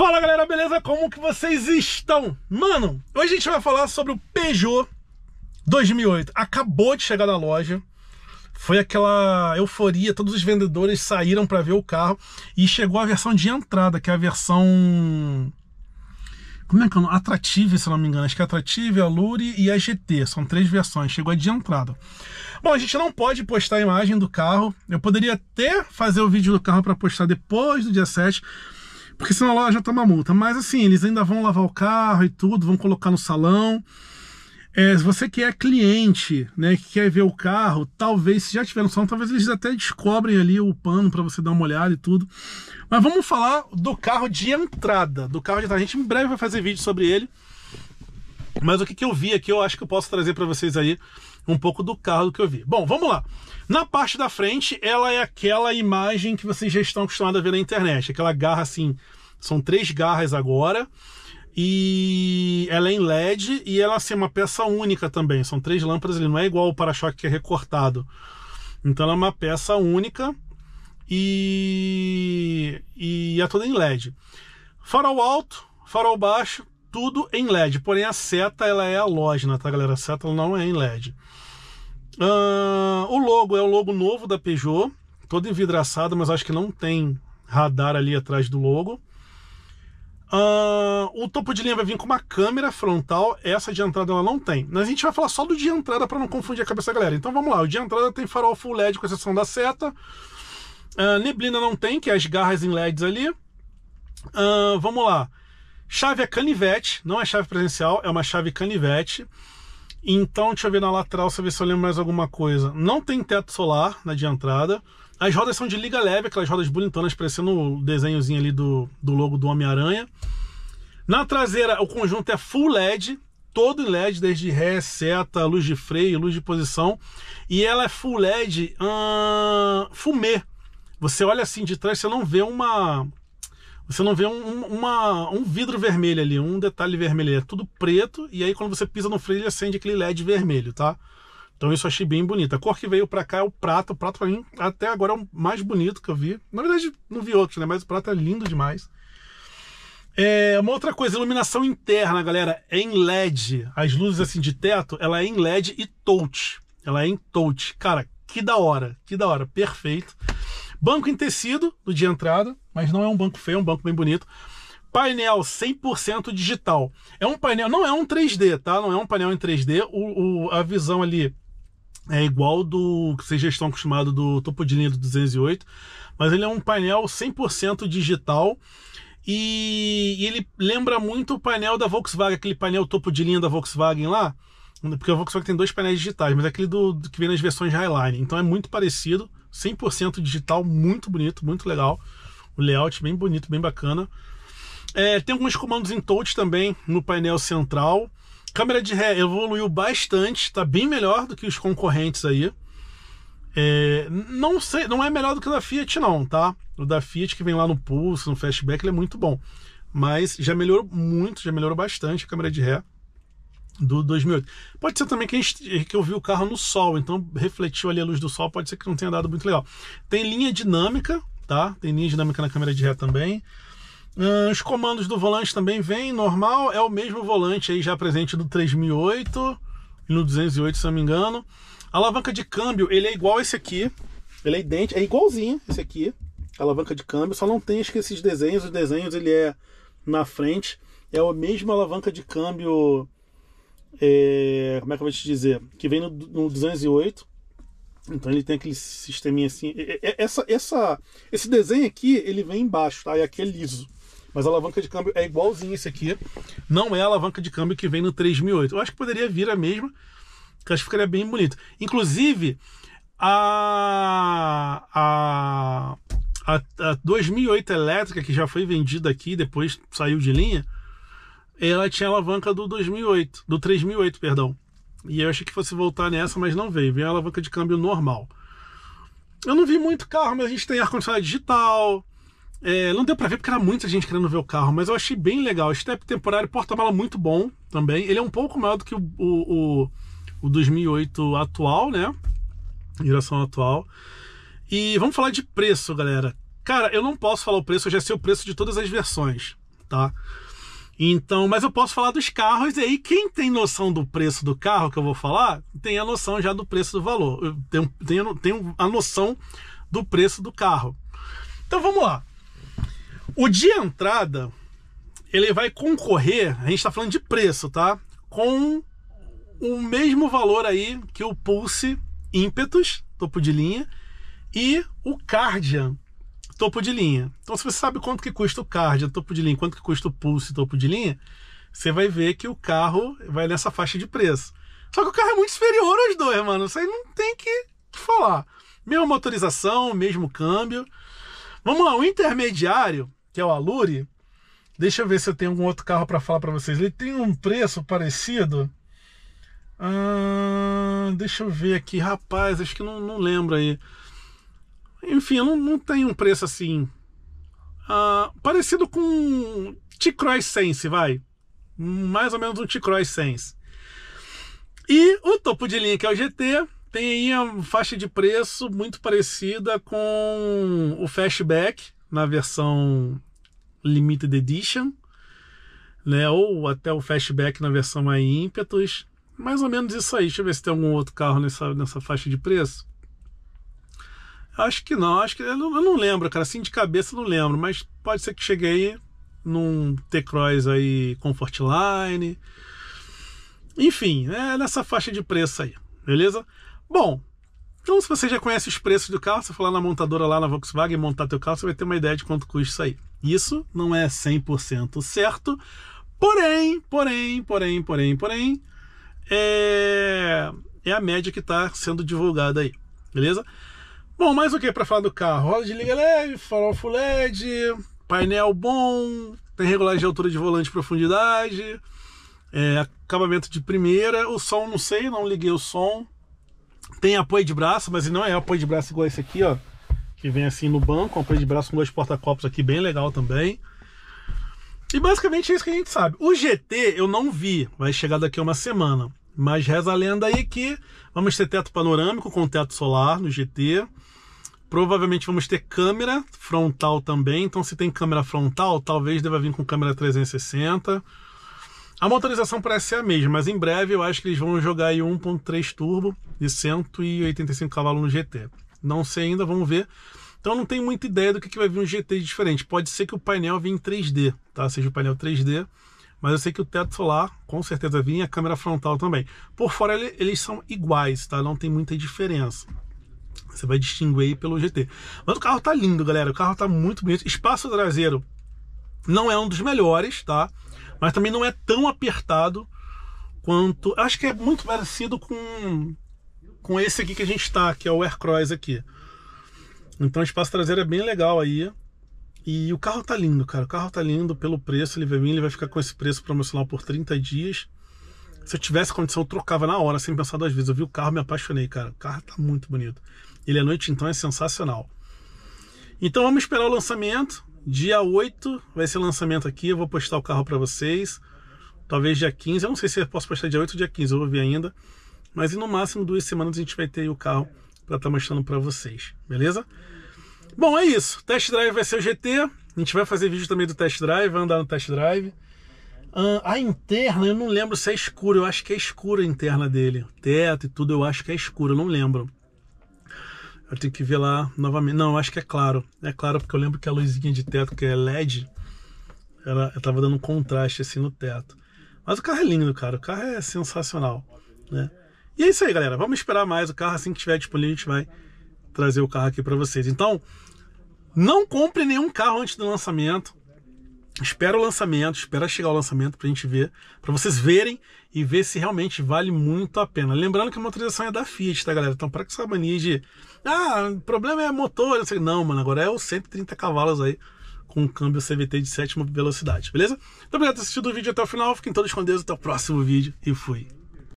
Fala galera, beleza? Como que vocês estão? Mano, hoje a gente vai falar sobre o Peugeot 2008. Acabou de chegar na loja. Foi aquela euforia, todos os vendedores saíram para ver o carro e chegou a versão de entrada, que é a versão como é que é? Atrative, se não me engano. Acho que é Atrative, a Lure e a GT. São três versões. Chegou a de entrada. Bom, a gente não pode postar a imagem do carro. Eu poderia até fazer o vídeo do carro para postar depois do dia 7 porque senão a loja toma multa. Mas assim, eles ainda vão lavar o carro e tudo, vão colocar no salão. É, se você que é cliente, né, que quer ver o carro, talvez, se já tiver no salão, talvez eles até descobrem ali o pano para você dar uma olhada e tudo. Mas vamos falar do carro de entrada, do carro de entrada. A gente em breve vai fazer vídeo sobre ele. Mas o que, que eu vi aqui, eu acho que eu posso trazer para vocês aí um pouco do carro que eu vi. Bom, vamos lá. Na parte da frente, ela é aquela imagem que vocês já estão acostumados a ver na internet. Aquela garra assim, são três garras agora. E ela é em LED e ela assim, é uma peça única também. São três lâmpadas, ele não é igual o para-choque que é recortado. Então ela é uma peça única e, e é toda em LED. Farol alto, farol baixo, tudo em LED, porém a seta ela é halógena, tá galera? A seta não é em LED. Uh, o logo é o logo novo da Peugeot, todo envidraçado, mas acho que não tem radar ali atrás do logo. Uh, o topo de linha vai vir com uma câmera frontal, essa de entrada ela não tem. Mas a gente vai falar só do de entrada para não confundir a cabeça da galera. Então vamos lá, o de entrada tem farol full LED com exceção da seta. Uh, neblina não tem, que é as garras em LEDs ali. Uh, vamos lá. Chave é canivete, não é chave presencial, é uma chave canivete. Então, deixa eu ver na lateral, se eu lembro mais alguma coisa. Não tem teto solar na de entrada. As rodas são de liga leve, aquelas rodas bonitonas, parecendo o desenhozinho ali do, do logo do Homem-Aranha. Na traseira, o conjunto é full LED, todo em LED, desde ré, seta, luz de freio, luz de posição. E ela é full LED hum, fumê. Você olha assim de trás, você não vê uma você não vê um, uma, um vidro vermelho ali, um detalhe vermelho. É tudo preto e aí quando você pisa no freio ele acende aquele LED vermelho, tá? Então isso eu achei bem bonito. A cor que veio para cá é o prato, O prato para mim até agora é o mais bonito que eu vi. Na verdade não vi outros, né? Mas o prato é lindo demais. É, uma outra coisa, iluminação interna, galera, é em LED. As luzes assim de teto, ela é em LED e touch. Ela é em touch. Cara, que da hora, que da hora, perfeito. Banco em tecido do dia entrada, mas não é um banco feio, é um banco bem bonito. Painel 100% digital. É um painel, não é um 3D, tá? Não é um painel em 3D. O, o a visão ali é igual do que vocês já estão acostumados do topo de linha do 208, mas ele é um painel 100% digital. E, e ele lembra muito o painel da Volkswagen, aquele painel topo de linha da Volkswagen lá, porque a Volkswagen tem dois painéis digitais, mas é aquele do, do que vem nas versões Highline, então é muito parecido. 100% digital, muito bonito, muito legal. O layout bem bonito, bem bacana. É, tem alguns comandos em touch também no painel central. Câmera de ré evoluiu bastante, está bem melhor do que os concorrentes aí. É, não sei, não é melhor do que o da Fiat, não, tá? O da Fiat que vem lá no pulso, no flashback, ele é muito bom. Mas já melhorou muito, já melhorou bastante a câmera de ré do 2008. Pode ser também que, que eu vi o carro no sol, então refletiu ali a luz do sol, pode ser que não tenha dado muito legal. Tem linha dinâmica, tá? Tem linha dinâmica na câmera de ré também. Uh, os comandos do volante também vêm normal, é o mesmo volante aí já presente do 3008 e no 208, se não me engano. A alavanca de câmbio, ele é igual esse aqui, ele é idêntico, é igualzinho esse aqui, a alavanca de câmbio, só não tem esses desenhos, os desenhos ele é na frente, é a mesma alavanca de câmbio é, como é que eu vou te dizer? Que vem no, no 208. Então ele tem aquele sisteminha assim. É, é, é, essa, essa, esse desenho aqui, ele vem embaixo, tá? E aqui é liso. Mas a alavanca de câmbio é igualzinha esse aqui. Não é a alavanca de câmbio que vem no 3008. Eu acho que poderia vir a mesma, que acho que ficaria bem bonito. Inclusive, a, a, a, a 2008 elétrica, que já foi vendida aqui, depois saiu de linha, ela tinha alavanca do 2008, do 3008, perdão. E eu achei que fosse voltar nessa, mas não veio. Veio a alavanca de câmbio normal. Eu não vi muito carro, mas a gente tem ar-condicionado digital. É, não deu para ver porque era muita gente querendo ver o carro, mas eu achei bem legal. Step temporário, porta-mala muito bom também. Ele é um pouco maior do que o, o, o 2008 atual, né? Geração atual. E vamos falar de preço, galera. Cara, eu não posso falar o preço, eu já sei o preço de todas as versões, tá? Então, mas eu posso falar dos carros e aí quem tem noção do preço do carro que eu vou falar, tem a noção já do preço do valor. Tenho tenho, a noção do preço do carro. Então vamos lá. O de entrada, ele vai concorrer, a gente está falando de preço, tá? Com o mesmo valor aí que o Pulse Ímpetus, topo de linha, e o Cardian, topo de linha. Então, se você sabe quanto que custa o card, topo de linha, quanto que custa o pulse, topo de linha, você vai ver que o carro vai nessa faixa de preço. Só que o carro é muito inferior aos dois, mano. Isso aí não tem que falar. Mesma motorização, mesmo câmbio. Vamos lá, o intermediário, que é o Alure. Deixa eu ver se eu tenho algum outro carro para falar para vocês. Ele tem um preço parecido. Ah, deixa eu ver aqui, rapaz, acho que não, não lembro aí. Enfim, não, não tem um preço assim. Uh, parecido com um T-Cross Sense, vai. Mais ou menos um T-Cross Sense. E o topo de linha, que é o GT, tem aí a faixa de preço muito parecida com o Fastback, na versão Limited Edition, né? ou até o Fastback na versão mais Impetus Mais ou menos isso aí. Deixa eu ver se tem algum outro carro nessa, nessa faixa de preço. Acho que não, acho que eu não, eu não lembro, cara. Assim de cabeça não lembro, mas pode ser que cheguei num T-Cross aí Comfortline. Enfim, é nessa faixa de preço aí, beleza? Bom, então se você já conhece os preços do carro, você for lá na montadora lá na Volkswagen montar teu carro, você vai ter uma ideia de quanto custa isso aí. Isso não é 100% certo, porém, porém, porém, porém, porém, é, é a média que está sendo divulgada aí, beleza? Bom, mais o que para falar do carro? Roda de liga leve, farol full LED, painel bom, tem regulagem de altura de volante e profundidade, é, acabamento de primeira, o som não sei, não liguei o som. Tem apoio de braço, mas não é apoio de braço igual esse aqui, ó. Que vem assim no banco, apoio de braço com dois porta-copos aqui, bem legal também. E basicamente é isso que a gente sabe. O GT eu não vi, vai chegar daqui a uma semana. Mas reza a lenda aí que vamos ter teto panorâmico com teto solar no GT. Provavelmente vamos ter câmera frontal também, então se tem câmera frontal, talvez deva vir com câmera 360. A motorização parece ser a mesma, mas em breve eu acho que eles vão jogar aí 1.3 turbo de 185 cavalos no GT. Não sei ainda, vamos ver. Então não tenho muita ideia do que, que vai vir um GT diferente. Pode ser que o painel venha em 3D, tá? Seja o painel 3D, mas eu sei que o teto solar com certeza vinha, a câmera frontal também. Por fora eles são iguais, tá? Não tem muita diferença. Você vai distinguir pelo GT. Mas o carro tá lindo, galera. O carro tá muito bonito. Espaço traseiro não é um dos melhores, tá? Mas também não é tão apertado quanto. Acho que é muito parecido com com esse aqui que a gente está, que é o Aircross aqui. Então o espaço traseiro é bem legal aí. E o carro tá lindo, cara. O carro tá lindo pelo preço, ele vai vir, ele vai ficar com esse preço promocional por 30 dias. Se eu tivesse condição, eu trocava na hora, sem pensar duas vezes. Eu vi o carro, me apaixonei, cara. O carro tá muito bonito. Ele à é noite, então, é sensacional. Então vamos esperar o lançamento. Dia 8 vai ser o lançamento aqui. Eu vou postar o carro para vocês. Talvez dia 15. Eu não sei se eu posso postar dia 8 ou dia 15, eu vou ver ainda. Mas no máximo duas semanas a gente vai ter o carro para estar tá mostrando para vocês, beleza? Bom, é isso. Test drive vai ser o GT. A gente vai fazer vídeo também do test drive, vai andar no test drive a interna, eu não lembro se é escura, eu acho que é escura a interna dele. Teto e tudo, eu acho que é escura, eu não lembro. Eu tenho que ver lá novamente. Não, eu acho que é claro. É claro porque eu lembro que a luzinha de teto, que é LED, ela estava dando um contraste assim no teto. Mas o carro é lindo, cara. O carro é sensacional, né? E é isso aí, galera. Vamos esperar mais o carro assim que tiver disponível, a gente vai trazer o carro aqui para vocês. Então, não compre nenhum carro antes do lançamento Espera o lançamento, espera chegar o lançamento para gente ver, para vocês verem e ver se realmente vale muito a pena. Lembrando que a motorização é da Fiat, tá, galera? Então, para que essa mania de ah, o problema é motor, não sei, não, mano, agora é os 130 cavalos aí com o câmbio CVT de sétima velocidade, beleza? Então, obrigado por ter assistido o vídeo até o final, fiquem todos com Deus, até o próximo vídeo e fui.